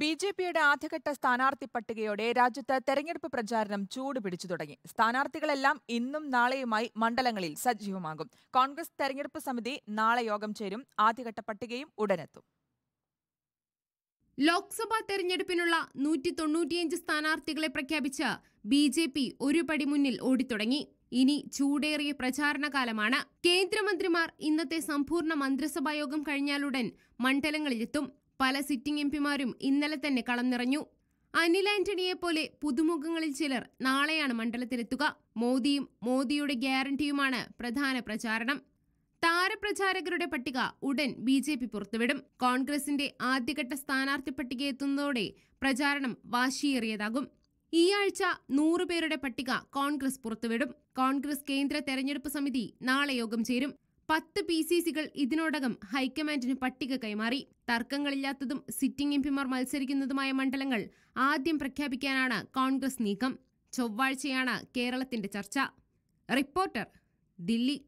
B J പിയുടെ ആദ്യഘട്ട സ്ഥാനാർത്ഥി പട്ടികയോടെ രാജ്യത്ത് തെരഞ്ഞെടുപ്പ് പ്രചാരണം ചൂടുപിടിച്ചു തുടങ്ങി സ്ഥാനാർത്ഥികളെല്ലാം ഇന്നും നാളെയുമായി മണ്ഡലങ്ങളിൽ സജീവമാകും കോൺഗ്രസ് തെരഞ്ഞെടുപ്പ് സമിതി നാളെ യോഗം ചേരും ആദ്യഘട്ട പട്ടികയും ഉടനെത്തും ലോക്സഭാ തെരഞ്ഞെടുപ്പിനുള്ള നൂറ്റി തൊണ്ണൂറ്റിയഞ്ച് സ്ഥാനാർത്ഥികളെ പ്രഖ്യാപിച്ച് ബി ജെ പി ഒരു പടി മുന്നിൽ ഓടിത്തുടങ്ങി ഇനി ചൂടേറിയ പ്രചാരണ കാലമാണ് കേന്ദ്രമന്ത്രിമാർ ഇന്നത്തെ സമ്പൂർണ്ണ മന്ത്രിസഭാ യോഗം കഴിഞ്ഞാലുടൻ മണ്ഡലങ്ങളിലെത്തും പല സിറ്റിംഗ് എംപിമാരും ഇന്നലെ തന്നെ കളം നിറഞ്ഞു അനിൽ ആന്റണിയെ പോലെ പുതുമുഖങ്ങളിൽ ചിലർ നാളെയാണ് മണ്ഡലത്തിലെത്തുക മോദിയും മോദിയുടെ ഗ്യാരണ്ടിയുമാണ് പ്രധാന പ്രചാരണം താരപ്രചാരകരുടെ പട്ടിക ഉടൻ ബി ജെ പി പുറത്തുവിടും കോൺഗ്രസിന്റെ ആദ്യഘട്ട സ്ഥാനാർത്ഥി പട്ടിക എത്തുന്നതോടെ പ്രചാരണം വാശിയേറിയതാകും ഈ ആഴ്ച നൂറുപേരുടെ പട്ടിക കോൺഗ്രസ് പുറത്തുവിടും കോൺഗ്രസ് കേന്ദ്ര തെരഞ്ഞെടുപ്പ് സമിതി നാളെ യോഗം ചേരും പത്ത് പി സി സികൾ ഇതിനോടകം ഹൈക്കമാൻഡിന് പട്ടിക കൈമാറി തർക്കങ്ങളില്ലാത്തതും സിറ്റിംഗ് എംപിമാർ മത്സരിക്കുന്നതുമായ മണ്ഡലങ്ങൾ ആദ്യം പ്രഖ്യാപിക്കാനാണ് കോൺഗ്രസ് നീക്കം ചൊവ്വാഴ്ചയാണ് കേരളത്തിന്റെ ചർച്ച റിപ്പോർട്ടർ ദില്ലി